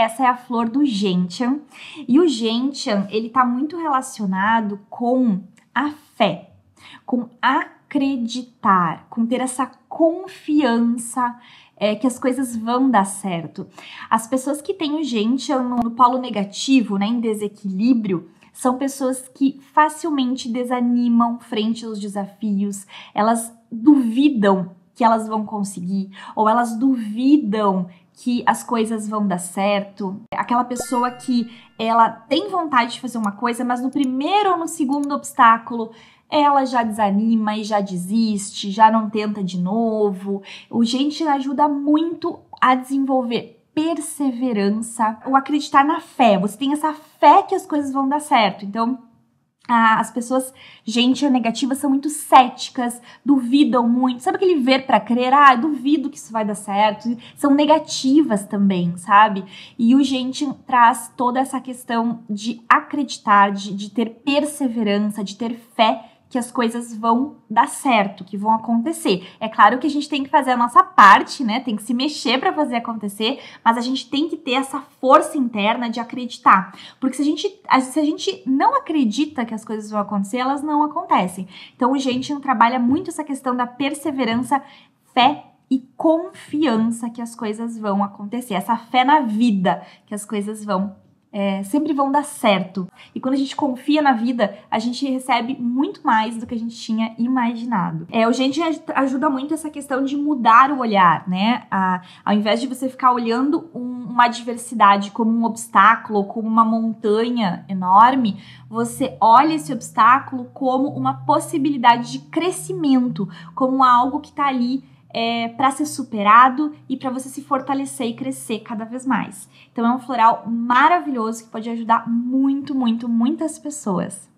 essa é a flor do gentian. E o gentian, ele tá muito relacionado com a fé, com acreditar, com ter essa confiança é, que as coisas vão dar certo. As pessoas que têm o gentian no, no polo negativo, né, em desequilíbrio, são pessoas que facilmente desanimam frente aos desafios, elas duvidam que elas vão conseguir, ou elas duvidam que as coisas vão dar certo, aquela pessoa que ela tem vontade de fazer uma coisa, mas no primeiro ou no segundo obstáculo ela já desanima e já desiste, já não tenta de novo. O gente ajuda muito a desenvolver perseverança, ou acreditar na fé. Você tem essa fé que as coisas vão dar certo. Então, ah, as pessoas, gente negativas são muito céticas, duvidam muito. Sabe aquele ver para crer? Ah, duvido que isso vai dar certo. São negativas também, sabe? E o gente traz toda essa questão de acreditar, de, de ter perseverança, de ter fé que as coisas vão dar certo, que vão acontecer. É claro que a gente tem que fazer a nossa parte, né? Tem que se mexer para fazer acontecer, mas a gente tem que ter essa força interna de acreditar. Porque se a gente, se a gente não acredita que as coisas vão acontecer, elas não acontecem. Então, o gente trabalha muito essa questão da perseverança, fé e confiança que as coisas vão acontecer, essa fé na vida que as coisas vão é, sempre vão dar certo. E quando a gente confia na vida, a gente recebe muito mais do que a gente tinha imaginado. É, o gente ajuda muito essa questão de mudar o olhar, né? A, ao invés de você ficar olhando um, uma adversidade como um obstáculo, como uma montanha enorme, você olha esse obstáculo como uma possibilidade de crescimento, como algo que está ali é, para ser superado e para você se fortalecer e crescer cada vez mais. Então é um floral maravilhoso que pode ajudar muito, muito, muitas pessoas.